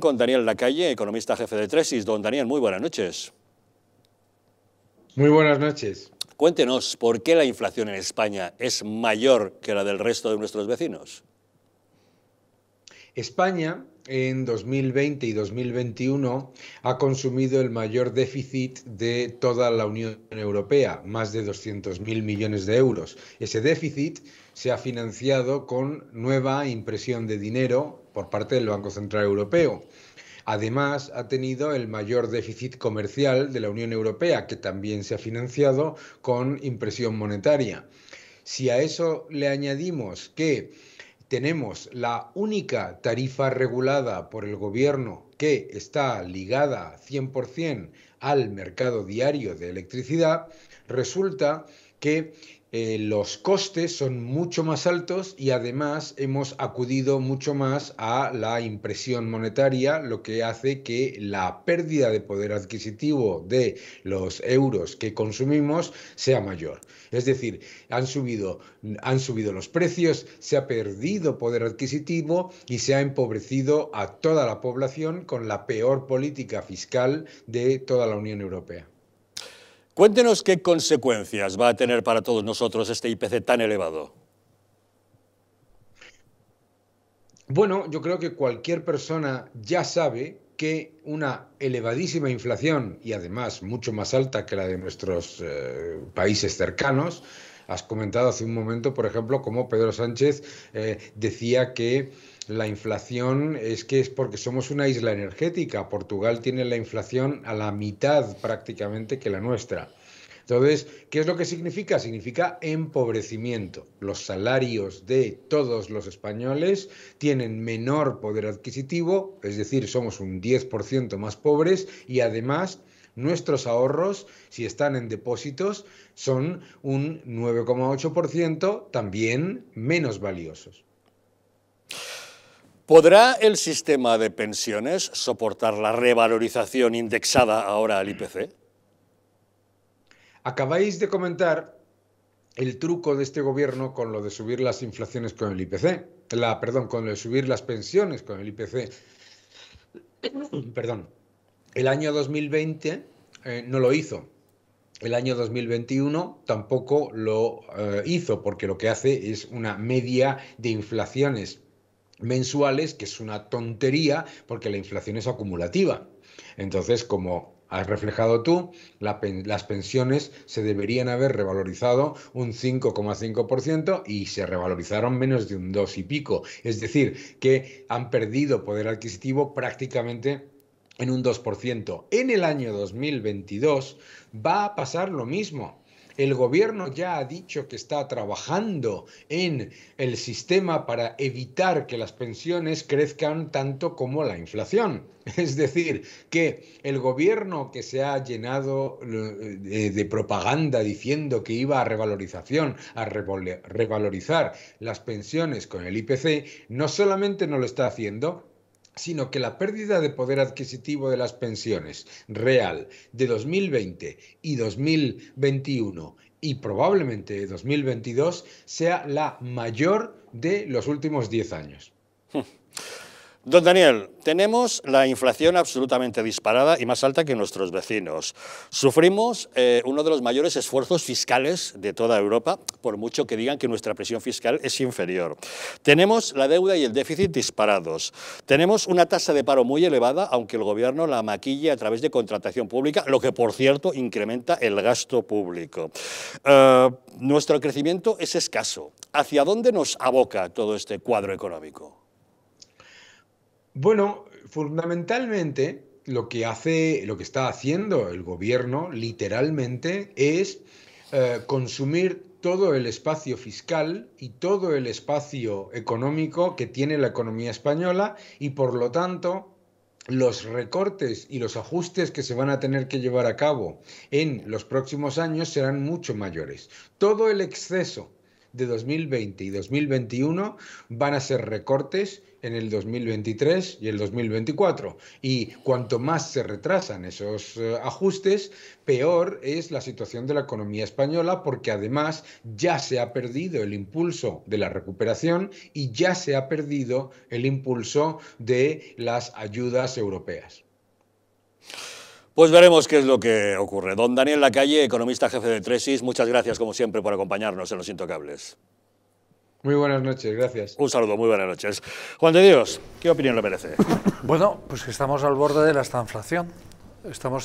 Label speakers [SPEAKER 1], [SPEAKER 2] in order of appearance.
[SPEAKER 1] con Daniel Lacalle, economista jefe de Tresis. Don Daniel, muy buenas noches. Muy buenas noches. Cuéntenos, ¿por qué la inflación en España es mayor que la del resto de nuestros vecinos?
[SPEAKER 2] España en 2020 y 2021 ha consumido el mayor déficit de toda la Unión Europea, más de 200.000 millones de euros. Ese déficit se ha financiado con nueva impresión de dinero por parte del Banco Central Europeo. Además, ha tenido el mayor déficit comercial de la Unión Europea, que también se ha financiado con impresión monetaria. Si a eso le añadimos que tenemos la única tarifa regulada por el gobierno que está ligada 100% al mercado diario de electricidad, resulta que eh, los costes son mucho más altos y además hemos acudido mucho más a la impresión monetaria, lo que hace que la pérdida de poder adquisitivo de los euros que consumimos sea mayor. Es decir, han subido, han subido los precios, se ha perdido poder adquisitivo y se ha empobrecido a toda la población con la peor política fiscal de toda la Unión Europea.
[SPEAKER 1] Cuéntenos qué consecuencias va a tener para todos nosotros este IPC tan elevado.
[SPEAKER 2] Bueno, yo creo que cualquier persona ya sabe que una elevadísima inflación, y además mucho más alta que la de nuestros eh, países cercanos, has comentado hace un momento, por ejemplo, cómo Pedro Sánchez eh, decía que la inflación es que es porque somos una isla energética. Portugal tiene la inflación a la mitad prácticamente que la nuestra. Entonces, ¿qué es lo que significa? Significa empobrecimiento. Los salarios de todos los españoles tienen menor poder adquisitivo, es decir, somos un 10% más pobres y además nuestros ahorros, si están en depósitos, son un 9,8% también menos valiosos.
[SPEAKER 1] ¿Podrá el sistema de pensiones soportar la revalorización indexada ahora al IPC?
[SPEAKER 2] Acabáis de comentar el truco de este gobierno con lo de subir las inflaciones con el IPC, la, perdón, con lo de subir las pensiones con el IPC. perdón. El año 2020 eh, no lo hizo. El año 2021 tampoco lo eh, hizo porque lo que hace es una media de inflaciones mensuales, que es una tontería porque la inflación es acumulativa. Entonces, como has reflejado tú, las pensiones se deberían haber revalorizado un 5,5% y se revalorizaron menos de un 2 y pico. Es decir, que han perdido poder adquisitivo prácticamente en un 2%. En el año 2022 va a pasar lo mismo. El gobierno ya ha dicho que está trabajando en el sistema para evitar que las pensiones crezcan tanto como la inflación. Es decir, que el gobierno que se ha llenado eh, de, propaganda diciendo que iba a revalorización, a revalorizar las pensiones con el IPC, no solamente no lo está haciendo, sino que la pérdida de poder adquisitivo de las pensiones real de 2020 y 2021 y probablemente 2022 sea la mayor de los últimos 10 años. Hmm.
[SPEAKER 1] Don Daniel, tenemos la inflación absolutamente disparada y más alta que nuestros vecinos. Sufrimos eh, uno de los mayores esfuerzos fiscales de toda Europa, por mucho que digan que nuestra presión fiscal es inferior. Tenemos la deuda y el déficit disparados. Tenemos una tasa de paro muy elevada, aunque el gobierno la maquille a través de contratación pública, lo que, por cierto, incrementa el gasto público. Eh, nuestro crecimiento es escaso. ¿Hacia dónde nos aboca todo este cuadro económico?
[SPEAKER 2] Bueno, fundamentalmente lo que hace, lo que está haciendo el gobierno literalmente es eh, consumir todo el espacio fiscal y todo el espacio económico que tiene la economía española y por lo tanto los recortes y los ajustes que se van a tener que llevar a cabo en los próximos años serán mucho mayores. Todo el exceso de 2020 y 2021 van a ser recortes en el 2023 y el 2024. Y cuanto más se retrasan esos eh, ajustes, peor es la situación de la economía española porque además ya se ha perdido el impulso de la recuperación y ya se ha perdido el impulso de las ayudas europeas.
[SPEAKER 1] Pues veremos qué es lo que ocurre. Don Daniel Lacalle, economista jefe de Tresis, muchas gracias como siempre por acompañarnos en Los Intocables. Muy buenas noches, gracias. Un saludo, muy buenas noches. Juan de Dios, ¿qué opinión le merece?
[SPEAKER 2] Bueno, pues que estamos al borde de la estanflación. Estamos